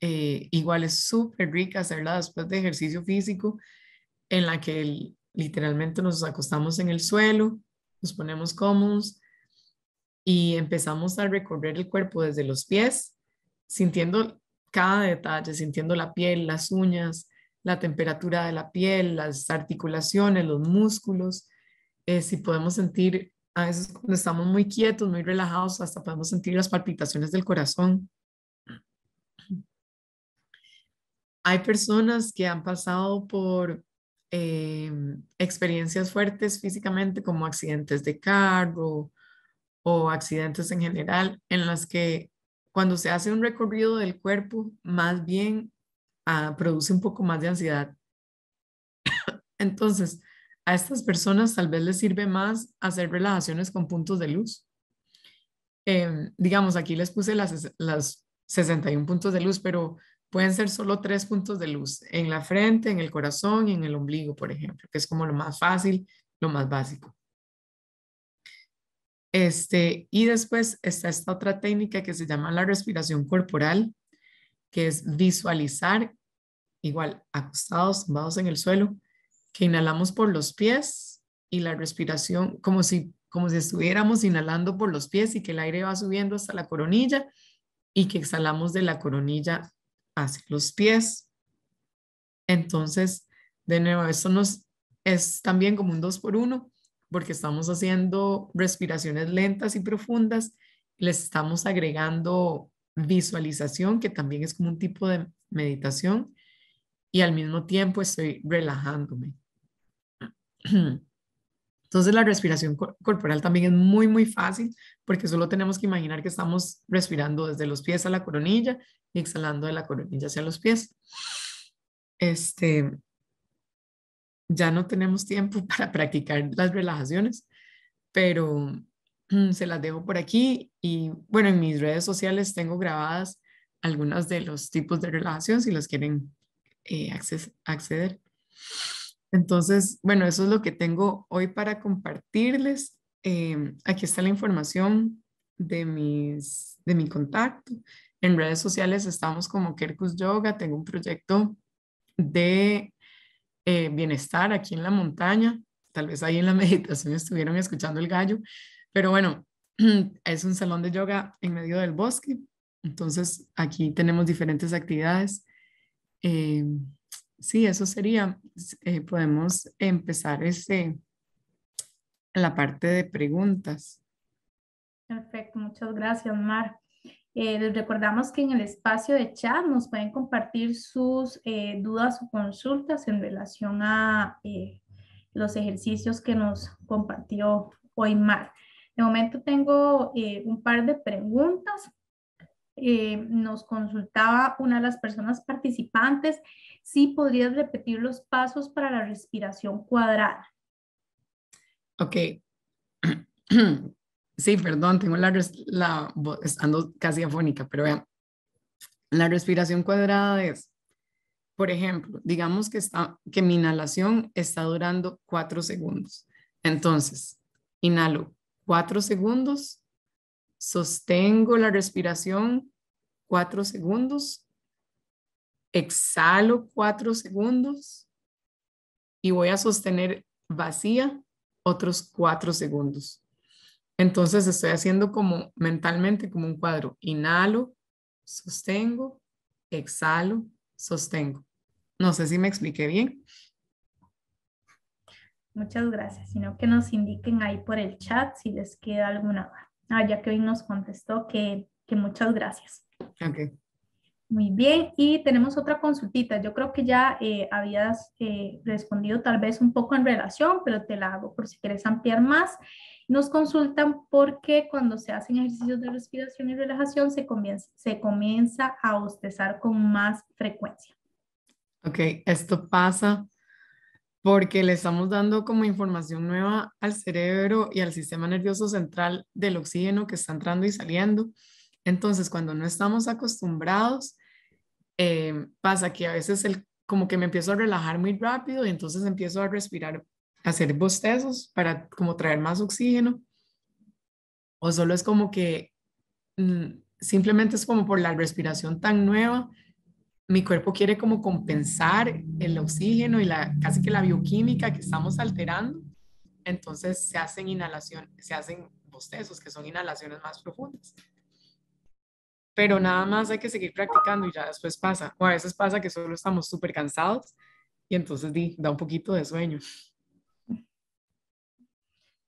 Eh, igual es súper rica hacerla después de ejercicio físico en la que literalmente nos acostamos en el suelo, nos ponemos cómodos y empezamos a recorrer el cuerpo desde los pies, sintiendo cada detalle, sintiendo la piel, las uñas, la temperatura de la piel, las articulaciones, los músculos. Eh, si podemos sentir, a veces cuando estamos muy quietos, muy relajados, hasta podemos sentir las palpitaciones del corazón. Hay personas que han pasado por eh, experiencias fuertes físicamente como accidentes de carro o accidentes en general en las que cuando se hace un recorrido del cuerpo, más bien ah, produce un poco más de ansiedad. Entonces, a estas personas tal vez les sirve más hacer relajaciones con puntos de luz. Em, digamos, aquí les puse las, las 61 puntos de luz, pero pueden ser solo tres puntos de luz, en la frente, en el corazón y en el ombligo, por ejemplo, que es como lo más fácil, lo más básico. Este, y después está esta otra técnica que se llama la respiración corporal, que es visualizar, igual acostados, tumbados en el suelo, que inhalamos por los pies y la respiración como si, como si estuviéramos inhalando por los pies y que el aire va subiendo hasta la coronilla y que exhalamos de la coronilla hacia los pies. Entonces, de nuevo, eso nos es también como un dos por uno porque estamos haciendo respiraciones lentas y profundas, les estamos agregando visualización, que también es como un tipo de meditación, y al mismo tiempo estoy relajándome. Entonces la respiración corporal también es muy, muy fácil porque solo tenemos que imaginar que estamos respirando desde los pies a la coronilla y exhalando de la coronilla hacia los pies. Este, ya no tenemos tiempo para practicar las relajaciones, pero mm, se las dejo por aquí y bueno, en mis redes sociales tengo grabadas algunos de los tipos de relajación si los quieren eh, acceder. Entonces, bueno, eso es lo que tengo hoy para compartirles. Em, aquí está la información de, mis, de mi contacto. En redes sociales estamos como Kerkus Yoga. Tengo un proyecto de eh, bienestar aquí en la montaña. Tal vez ahí en la meditación estuvieron escuchando el gallo, pero bueno, es un salón de yoga en medio del bosque. Entonces aquí tenemos diferentes actividades. Eh, sí, eso sería. Eh, podemos empezar ese, la parte de preguntas. Perfecto, muchas gracias, Mar. Eh, les recordamos que en el espacio de chat nos pueden compartir sus eh, dudas o consultas en relación a eh, los ejercicios que nos compartió hoy Mar. De momento tengo un par de preguntas. nos consultaba una de las personas participantes si podrías repetir los pasos para la respiración cuadrada. Ok. Sí, perdón, tengo la, la casi afónica, pero vean, la respiración cuadrada es, por ejemplo, digamos que, está, que mi inhalación está durando cuatro segundos. Entonces, inhalo cuatro segundos, sostengo la respiración cuatro segundos, exhalo cuatro segundos y voy a sostener vacía otros cuatro segundos. Entonces estoy haciendo como mentalmente como un cuadro. Inhalo, sostengo, exhalo, sostengo. No sé si me expliqué bien. Muchas gracias, sino que nos indiquen ahí por el chat si les queda alguna. Ah, ya que hoy nos contestó que, que muchas gracias. Okay. Muy bien, y tenemos otra consultita. Yo creo que ya eh, habías eh, respondido tal vez un poco en relación, pero te la hago por si quieres ampliar más. Nos consultan por qué cuando se hacen ejercicios de respiración y relajación se comienza, se comienza a bostezar con más frecuencia. Ok, esto pasa porque le estamos dando como información nueva al cerebro y al sistema nervioso central del oxígeno que está entrando y saliendo. Entonces, cuando no estamos acostumbrados, eh, pasa que a veces el, como que me empiezo a relajar muy rápido y entonces empiezo a respirar, a hacer bostezos para como traer más oxígeno. O solo es como que mm, simplemente es como por la respiración tan nueva, mi cuerpo quiere como compensar el oxígeno y la casi que la bioquímica que estamos alterando. Entonces se hacen inhalaciones, se hacen bostezos, que son inhalaciones más profundas pero nada más hay que seguir practicando y ya después pasa. O a veces pasa que solo estamos súper cansados y entonces di, da un poquito de sueño.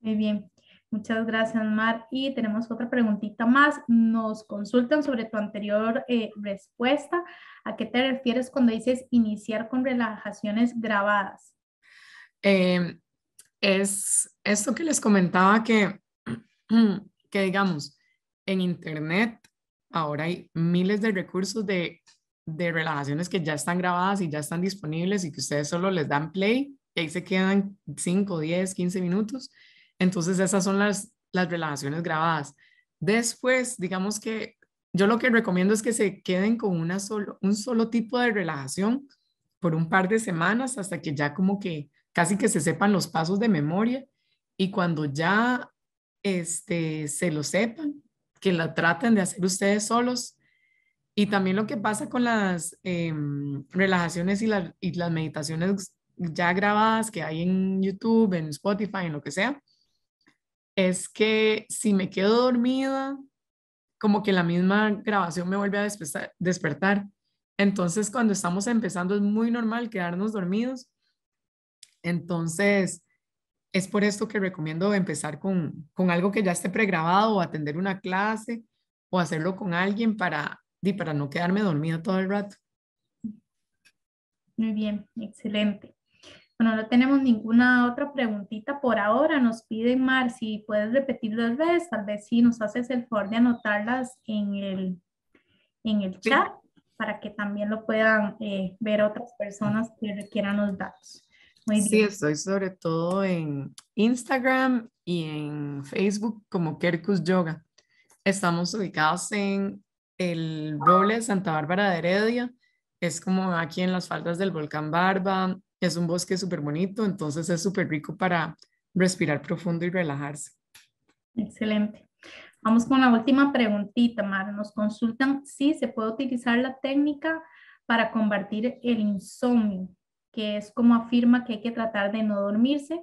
Muy bien. Muchas gracias, Mar. Y tenemos otra preguntita más. Nos consultan sobre tu anterior eh, respuesta. ¿A qué te refieres cuando dices iniciar con relajaciones grabadas? Em, es esto que les comentaba que, que digamos, en Internet ahora hay miles de recursos de, de relajaciones que ya están grabadas y ya están disponibles y que ustedes solo les dan play y ahí se quedan 5, 10, 15 minutos. Entonces esas son las, las relajaciones grabadas. Después, digamos que yo lo que recomiendo es que se queden con una solo, un solo tipo de relajación por un par de semanas hasta que ya como que casi que se sepan los pasos de memoria y cuando ya este, se lo sepan, que la traten de hacer ustedes solos. Y también lo que pasa con las em, relajaciones y, y, las meditaciones ya grabadas que hay en YouTube, en Spotify, en lo que sea, es que si me quedo dormida, como que la misma grabación me vuelve a despertar. Entonces, cuando estamos empezando, es muy normal quedarnos dormidos. Entonces, es por esto que recomiendo empezar con, algo que ya esté pregrabado o atender una clase o hacerlo con alguien para, para no quedarme dormido todo el rato. Muy bien, excelente. Bueno, no tenemos ninguna otra preguntita por ahora. Nos pide Mar si puedes repetir dos veces, tal vez si nos haces el favor de anotarlas en el, chat para que también lo puedan eh, ver otras personas que requieran los datos. Sí, estoy sobre todo en Instagram y en Facebook como Kerkus Yoga. Estamos ubicados en el Roble Santa Bárbara de Heredia. Es como aquí en las faldas del volcán Barba. Es un bosque súper bonito, entonces es súper rico para respirar profundo y relajarse. Excelente. Vamos con la última preguntita, Mar Nos consultan si se puede utilizar la técnica para combatir el insomnio que es como afirma que hay que tratar de no dormirse.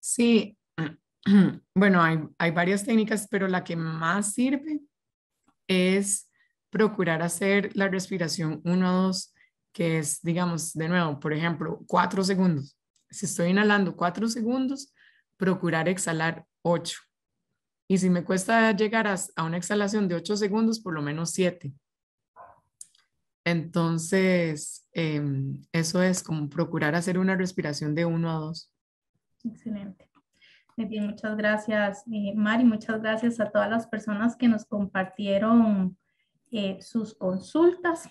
Sí, bueno, hay, varias técnicas, pero la que más sirve es procurar hacer la respiración 1 2, que es, digamos, de nuevo, por ejemplo, cuatro segundos. Si estoy inhalando 4 segundos, procurar exhalar 8. Y si me cuesta llegar a, a, una exhalación de 8 segundos, por lo menos siete. Entonces, em, eso es como procurar hacer una respiración de uno a dos. Excelente. Bien, muchas gracias, Mar eh, Mari. Muchas gracias a todas las personas que nos compartieron eh, sus consultas.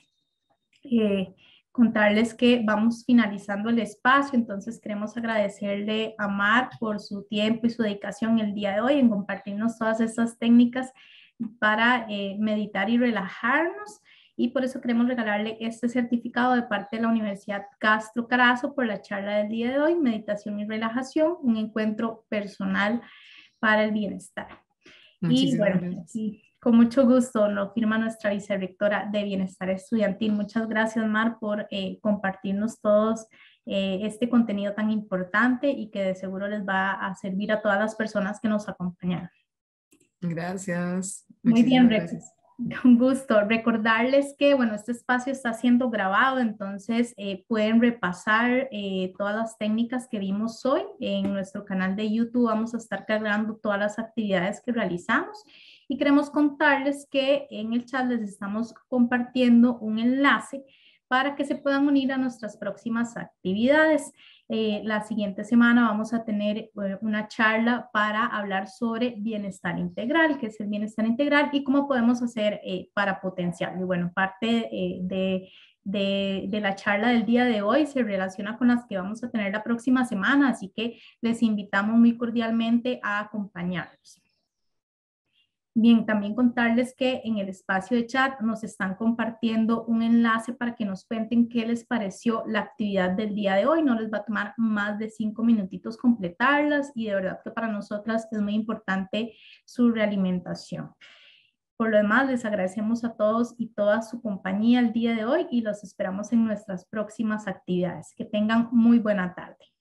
Eh, contarles que vamos finalizando el espacio, entonces queremos agradecerle a Mar por su tiempo y su dedicación el día de hoy en compartirnos todas estas técnicas para meditar y relajarnos y por eso queremos regalarle este certificado de parte de la Universidad Castro Carazo por la charla del día de hoy, Meditación y Relajación, un encuentro personal para el bienestar. y bueno, con mucho gusto lo firma nuestra vicerectora de Bienestar Estudiantil. Muchas gracias, Mar, por eh, compartirnos todos eh, este contenido tan importante y que de seguro les va a servir a todas las personas que nos acompañan. Gracias. Muy bien, Un gusto. Recordarles que, bueno, este espacio está siendo grabado, entonces eh, pueden repasar eh, todas las técnicas que vimos hoy. En nuestro canal de YouTube vamos a estar cargando todas las actividades que realizamos y queremos contarles que en el chat les estamos compartiendo un enlace para que se puedan unir a nuestras próximas actividades. Eh, la siguiente semana vamos a tener eh, una charla para hablar sobre bienestar integral, qué es el bienestar integral y cómo podemos hacer eh, para potenciarlo. Y bueno, parte de, de, la charla del día de hoy se relaciona con las que vamos a tener la próxima semana, así que les invitamos muy cordialmente a acompañarnos. Bien, también contarles que en el espacio de chat nos están compartiendo un enlace para que nos cuenten qué les pareció la actividad del día de hoy. No les va a tomar más de cinco minutitos completarlas y de verdad que para nosotras es muy importante su realimentación. Por lo demás, les agradecemos a todos y toda su compañía el día de hoy y los esperamos en nuestras próximas actividades. Que tengan muy buena tarde.